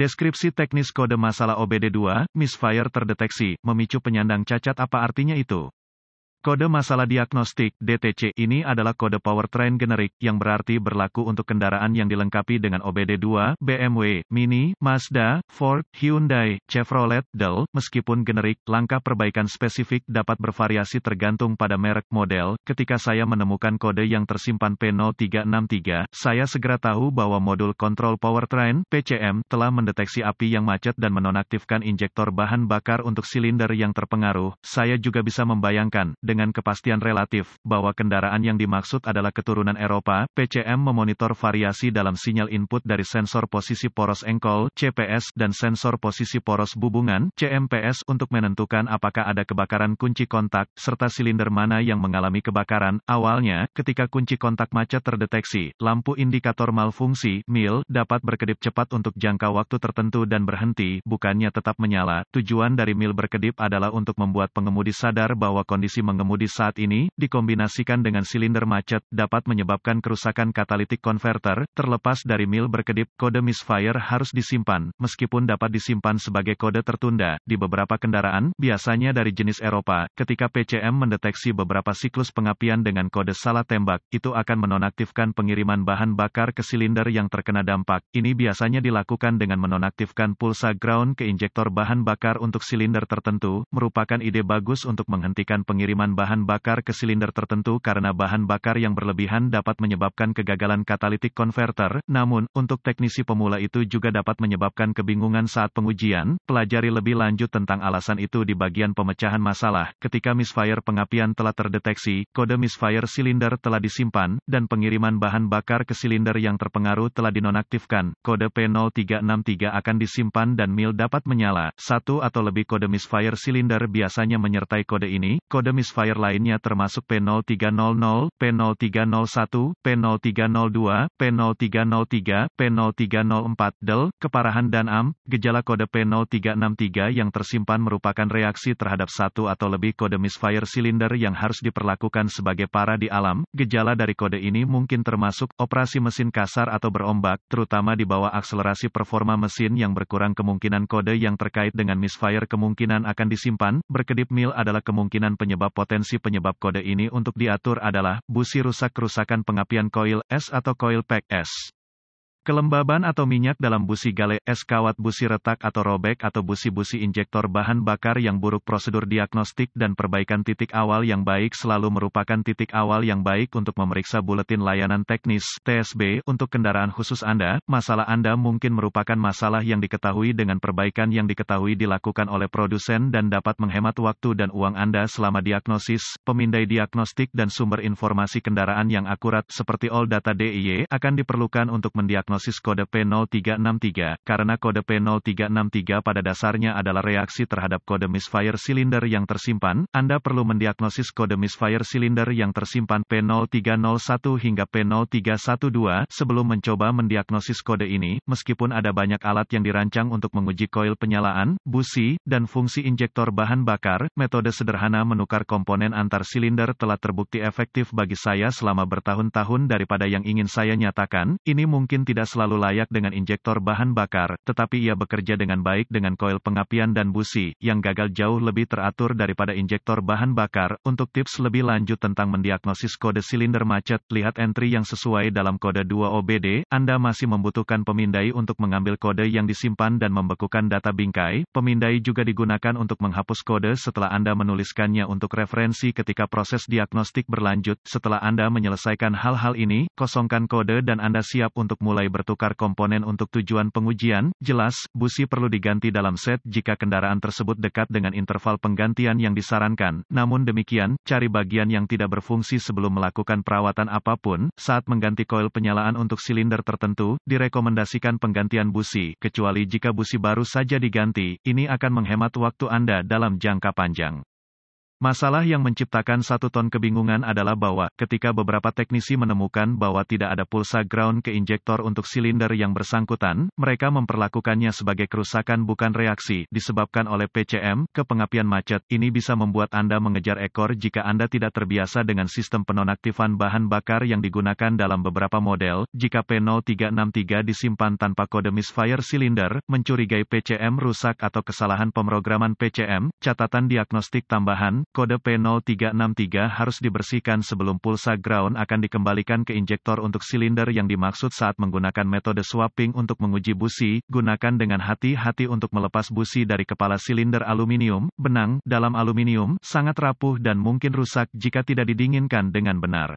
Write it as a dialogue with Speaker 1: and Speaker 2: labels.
Speaker 1: Deskripsi teknis kode masalah OBD2, misfire terdeteksi, memicu penyandang cacat apa artinya itu? Kode masalah diagnostik DTC ini adalah kode powertrain generik yang berarti berlaku untuk kendaraan yang dilengkapi dengan OBD2, BMW, Mini, Mazda, Ford, Hyundai, Chevrolet, Dell. Meskipun generik, langkah perbaikan spesifik dapat bervariasi tergantung pada merek model. Ketika saya menemukan kode yang tersimpan P0363, saya segera tahu bahwa modul kontrol powertrain PCM telah mendeteksi api yang macet dan menonaktifkan injektor bahan bakar untuk silinder yang terpengaruh. Saya juga bisa membayangkan dengan kepastian relatif, bahwa kendaraan yang dimaksud adalah keturunan Eropa, PCM memonitor variasi dalam sinyal input dari sensor posisi poros engkol, CPS, dan sensor posisi poros bubungan, CMPS, untuk menentukan apakah ada kebakaran kunci kontak, serta silinder mana yang mengalami kebakaran. Awalnya, ketika kunci kontak macet terdeteksi, lampu indikator malfungsi, MIL, dapat berkedip cepat untuk jangka waktu tertentu dan berhenti, bukannya tetap menyala. Tujuan dari MIL berkedip adalah untuk membuat pengemudi sadar bahwa kondisi mengemudi pengemudi saat ini, dikombinasikan dengan silinder macet, dapat menyebabkan kerusakan katalitik konverter, terlepas dari mil berkedip, kode misfire harus disimpan, meskipun dapat disimpan sebagai kode tertunda, di beberapa kendaraan, biasanya dari jenis Eropa, ketika PCM mendeteksi beberapa siklus pengapian dengan kode salah tembak, itu akan menonaktifkan pengiriman bahan bakar ke silinder yang terkena dampak, ini biasanya dilakukan dengan menonaktifkan pulsa ground ke injektor bahan bakar untuk silinder tertentu, merupakan ide bagus untuk menghentikan pengiriman bahan bakar ke silinder tertentu karena bahan bakar yang berlebihan dapat menyebabkan kegagalan katalitik konverter, namun, untuk teknisi pemula itu juga dapat menyebabkan kebingungan saat pengujian, pelajari lebih lanjut tentang alasan itu di bagian pemecahan masalah, ketika misfire pengapian telah terdeteksi, kode misfire silinder telah disimpan, dan pengiriman bahan bakar ke silinder yang terpengaruh telah dinonaktifkan, kode P0363 akan disimpan dan mil dapat menyala, satu atau lebih kode misfire silinder biasanya menyertai kode ini, kode misfire modifier lainnya termasuk P0300, P0301, P0302, P0303, P0304, DEL, keparahan dan AM. Gejala kode P0363 yang tersimpan merupakan reaksi terhadap satu atau lebih kode misfire silinder yang harus diperlakukan sebagai para di alam. Gejala dari kode ini mungkin termasuk operasi mesin kasar atau berombak, terutama di bawah akselerasi performa mesin yang berkurang kemungkinan kode yang terkait dengan misfire kemungkinan akan disimpan. Berkedip mil adalah kemungkinan penyebab potensi potensi penyebab kode ini untuk diatur adalah busi rusak kerusakan pengapian koil S atau koil pack S. Kelembaban atau minyak dalam busi gale, es kawat busi retak atau robek atau busi-busi injektor bahan bakar yang buruk prosedur diagnostik dan perbaikan titik awal yang baik selalu merupakan titik awal yang baik untuk memeriksa buletin layanan teknis TSB untuk kendaraan khusus Anda. Masalah Anda mungkin merupakan masalah yang diketahui dengan perbaikan yang diketahui dilakukan oleh produsen dan dapat menghemat waktu dan uang Anda selama diagnosis, pemindai diagnostik dan sumber informasi kendaraan yang akurat seperti All Data DIY akan diperlukan untuk mendiagnosis Diagnosis kode P0363, karena kode P0363 pada dasarnya adalah reaksi terhadap kode misfire silinder yang tersimpan, Anda perlu mendiagnosis kode misfire silinder yang tersimpan P0301 hingga P0312 sebelum mencoba mendiagnosis kode ini, meskipun ada banyak alat yang dirancang untuk menguji koil penyalaan, busi, dan fungsi injektor bahan bakar, metode sederhana menukar komponen antar silinder telah terbukti efektif bagi saya selama bertahun-tahun daripada yang ingin saya nyatakan, ini mungkin tidak selalu layak dengan injektor bahan bakar, tetapi ia bekerja dengan baik dengan koil pengapian dan busi, yang gagal jauh lebih teratur daripada injektor bahan bakar. Untuk tips lebih lanjut tentang mendiagnosis kode silinder macet, lihat entry yang sesuai dalam kode 2 OBD, Anda masih membutuhkan pemindai untuk mengambil kode yang disimpan dan membekukan data bingkai, pemindai juga digunakan untuk menghapus kode setelah Anda menuliskannya untuk referensi ketika proses diagnostik berlanjut, setelah Anda menyelesaikan hal-hal ini, kosongkan kode dan Anda siap untuk mulai bertukar komponen untuk tujuan pengujian, jelas, busi perlu diganti dalam set jika kendaraan tersebut dekat dengan interval penggantian yang disarankan. Namun demikian, cari bagian yang tidak berfungsi sebelum melakukan perawatan apapun. Saat mengganti koil penyalaan untuk silinder tertentu, direkomendasikan penggantian busi, kecuali jika busi baru saja diganti, ini akan menghemat waktu Anda dalam jangka panjang. Masalah yang menciptakan satu ton kebingungan adalah bahwa, ketika beberapa teknisi menemukan bahwa tidak ada pulsa ground ke injektor untuk silinder yang bersangkutan, mereka memperlakukannya sebagai kerusakan bukan reaksi, disebabkan oleh PCM, ke pengapian macet. Ini bisa membuat Anda mengejar ekor jika Anda tidak terbiasa dengan sistem penonaktifan bahan bakar yang digunakan dalam beberapa model. Jika P0363 disimpan tanpa kode misfire silinder, mencurigai PCM rusak atau kesalahan pemrograman PCM, catatan diagnostik tambahan, kode P0363 harus dibersihkan sebelum pulsa ground akan dikembalikan ke injektor untuk silinder yang dimaksud saat menggunakan metode swapping untuk menguji busi. Gunakan dengan hati-hati untuk melepas busi dari kepala silinder aluminium. Benang dalam aluminium sangat rapuh dan mungkin rusak jika tidak didinginkan dengan benar.